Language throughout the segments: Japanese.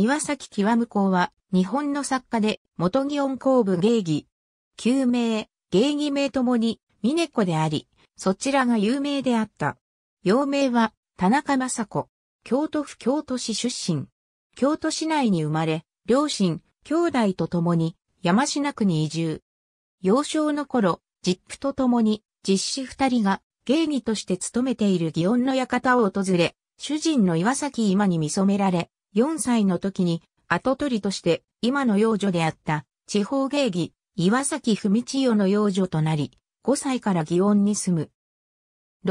岩崎極公は、日本の作家で、元祇園公部芸妓。旧名、芸妓名ともに、峰子であり、そちらが有名であった。幼名は、田中雅子。京都府京都市出身。京都市内に生まれ、両親、兄弟と共に、山科区に移住。幼少の頃、実父と共に、実子二人が、芸妓として勤めている祇園の館を訪れ、主人の岩崎今に見染められ、4歳の時に後取りとして今の幼女であった地方芸妓岩崎文千代の幼女となり、5歳から祇園に住む。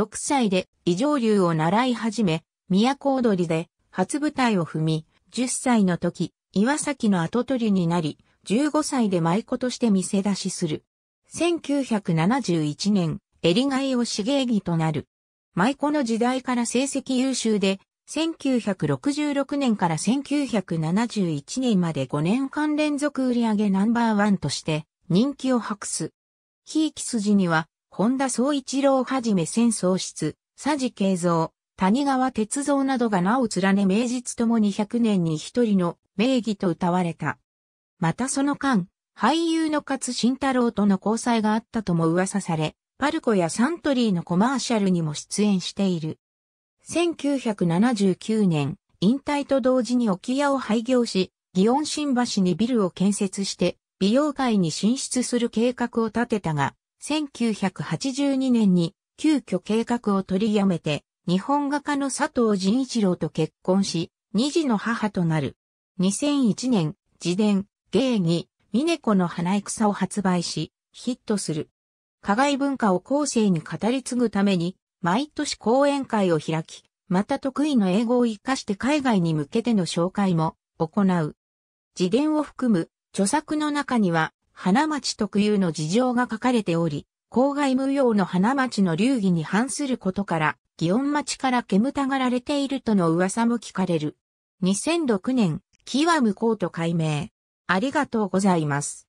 6歳で異常流を習い始め、都踊りで初舞台を踏み、10歳の時、岩崎の後取りになり、15歳で舞妓として見せ出しする。1971年、襟替えをし芸儀となる。舞妓の時代から成績優秀で、1966年から1971年まで5年間連続売上ナンバーワンとして人気を博す。ひいき筋には、本田総一郎はじめ戦争室、佐治慶三、谷川哲造などが名を連ね名実ともに100年に一人の名義と歌われた。またその間、俳優の勝慎太郎との交際があったとも噂され、パルコやサントリーのコマーシャルにも出演している。1979年、引退と同時に沖屋を廃業し、祇園新橋にビルを建設して、美容界に進出する計画を立てたが、1982年に急遽計画を取りやめて、日本画家の佐藤仁一郎と結婚し、二児の母となる。2001年、自伝、芸儀、ネコの花戦を発売し、ヒットする。課外文化を後世に語り継ぐために、毎年講演会を開き、また得意の英語を活かして海外に向けての紹介も行う。自伝を含む著作の中には花町特有の事情が書かれており、郊外無用の花町の流儀に反することから、祇園町から煙たがられているとの噂も聞かれる。2006年、木は向こうと改名。ありがとうございます。